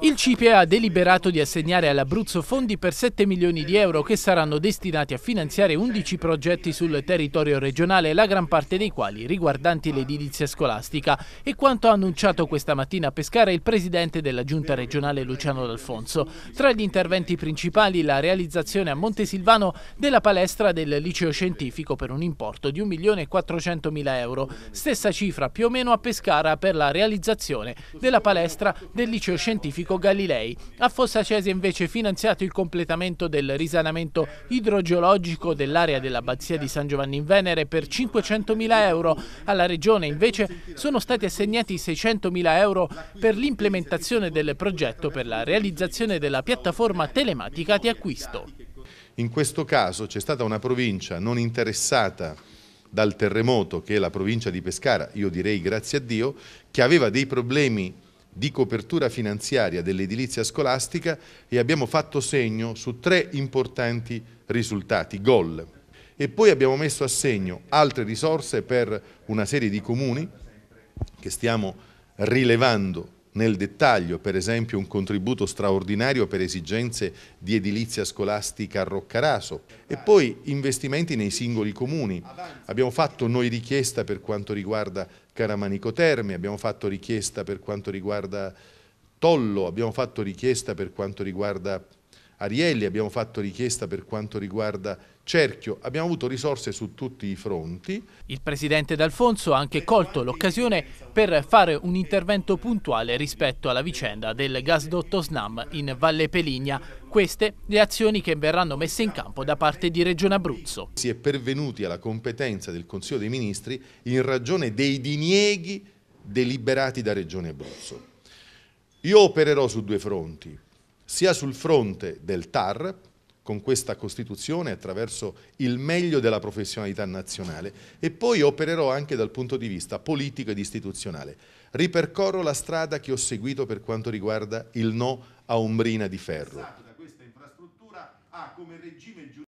Il CIPE ha deliberato di assegnare all'Abruzzo fondi per 7 milioni di euro che saranno destinati a finanziare 11 progetti sul territorio regionale, la gran parte dei quali riguardanti l'edilizia scolastica. E quanto ha annunciato questa mattina a Pescara il presidente della giunta regionale Luciano D'Alfonso. Tra gli interventi principali la realizzazione a Montesilvano della palestra del liceo scientifico per un importo di 1.400.000 euro. Stessa cifra più o meno a Pescara per la realizzazione della palestra maestra del liceo scientifico Galilei. A Fossa Cese invece finanziato il completamento del risanamento idrogeologico dell'area dell'abbazia di San Giovanni in Venere per 500.000 euro. Alla regione invece sono stati assegnati 600.000 euro per l'implementazione del progetto per la realizzazione della piattaforma telematica di acquisto. In questo caso c'è stata una provincia non interessata dal terremoto che è la provincia di Pescara, io direi grazie a Dio, che aveva dei problemi di copertura finanziaria dell'edilizia scolastica e abbiamo fatto segno su tre importanti risultati, gol. E poi abbiamo messo a segno altre risorse per una serie di comuni che stiamo rilevando nel dettaglio, per esempio un contributo straordinario per esigenze di edilizia scolastica a Roccaraso e poi investimenti nei singoli comuni. Abbiamo fatto noi richiesta per quanto riguarda Caramanico Terme, abbiamo fatto richiesta per quanto riguarda Tollo, abbiamo fatto richiesta per quanto riguarda Arielli, abbiamo fatto richiesta per quanto riguarda Cerchio, abbiamo avuto risorse su tutti i fronti. Il presidente D'Alfonso ha anche colto l'occasione per fare un intervento puntuale rispetto alla vicenda del gasdotto Snam in Valle Peligna. Queste le azioni che verranno messe in campo da parte di Regione Abruzzo. Si è pervenuti alla competenza del Consiglio dei Ministri in ragione dei dinieghi deliberati da Regione Abruzzo. Io opererò su due fronti sia sul fronte del TAR, con questa Costituzione attraverso il meglio della professionalità nazionale e poi opererò anche dal punto di vista politico ed istituzionale. Ripercorro la strada che ho seguito per quanto riguarda il no a Umbrina di Ferro. Esatto,